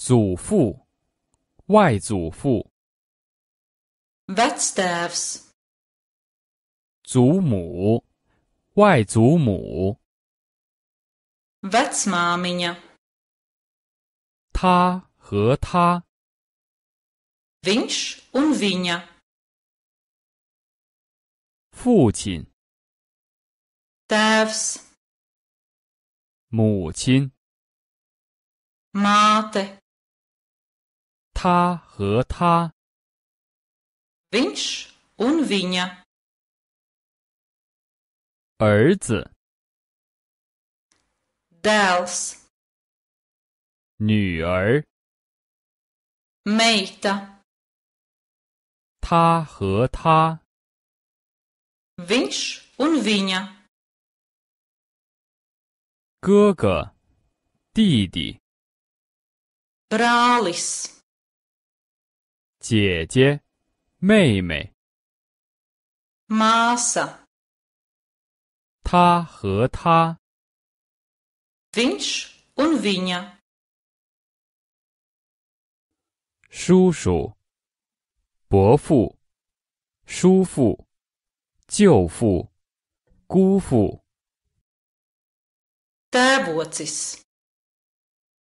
祖父、外祖父。Vetstavs。祖母、外祖母。v e t s m a m i n a 他和他。Vinš un v i n a 父亲。Tavs。母亲。Māte。他和他。v i n c h un viņa。儿子。d e l s 女儿。Meita。他和他。v i n c h un viņa。哥哥，弟弟。Brālis。姐姐、妹妹。Mama。他和他。v i n c h u n Vinya。叔叔、伯父、叔父、舅父、姑父。t e b ü t i s